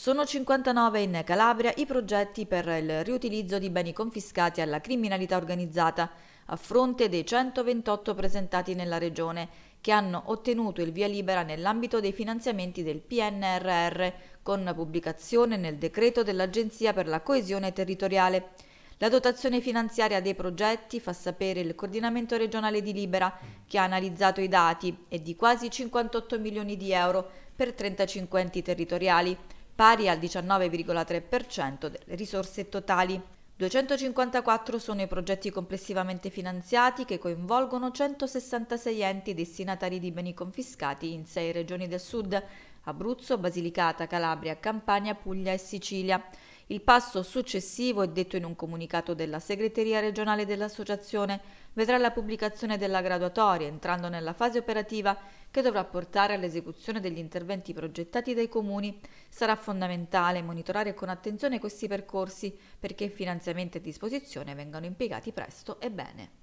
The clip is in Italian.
Sono 59 in Calabria i progetti per il riutilizzo di beni confiscati alla criminalità organizzata, a fronte dei 128 presentati nella regione, che hanno ottenuto il via libera nell'ambito dei finanziamenti del PNRR, con pubblicazione nel decreto dell'Agenzia per la coesione territoriale. La dotazione finanziaria dei progetti fa sapere il coordinamento regionale di Libera, che ha analizzato i dati, è di quasi 58 milioni di euro per 35 enti territoriali pari al 19,3% delle risorse totali. 254 sono i progetti complessivamente finanziati che coinvolgono 166 enti destinatari di beni confiscati in sei regioni del sud, Abruzzo, Basilicata, Calabria, Campania, Puglia e Sicilia. Il passo successivo, è detto in un comunicato della segreteria regionale dell'associazione, vedrà la pubblicazione della graduatoria, entrando nella fase operativa che dovrà portare all'esecuzione degli interventi progettati dai comuni. Sarà fondamentale monitorare con attenzione questi percorsi perché finanziamenti a disposizione vengano impiegati presto e bene.